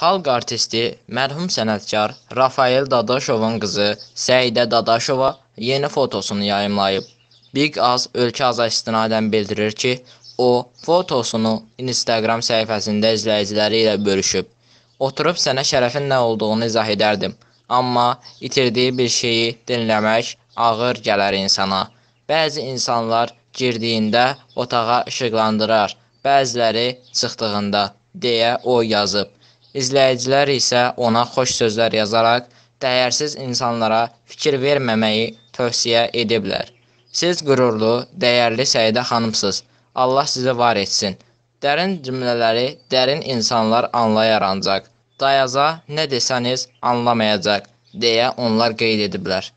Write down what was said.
Xalq artisti, mərhum sənətkar Rafael Dadaşovun qızı Səidə Dadaşova yeni fotosunu yayımlayıb. Big Az ölkə aza istinadən bildirir ki, o fotosunu Instagram səhifəsində izləyiciləri ilə bölüşüb. Oturub sənə şərəfin nə olduğunu izah edərdim, amma itirdiyi bir şeyi dinləmək ağır gələr insana. Bəzi insanlar girdiyində otağa işıqlandırar, bəziləri çıxdığında deyə o yazıb. İzləyicilər isə ona xoş sözlər yazaraq dəyərsiz insanlara fikir verməməyi tövsiyə ediblər. Siz qürurlu, dəyərli Səidə xanımsınız. Allah sizi var etsin. Dərin cümlələri dərin insanlar anlayar ancaq. Dayaza nə desəniz anlamayacaq, deyə onlar qeyd ediblər.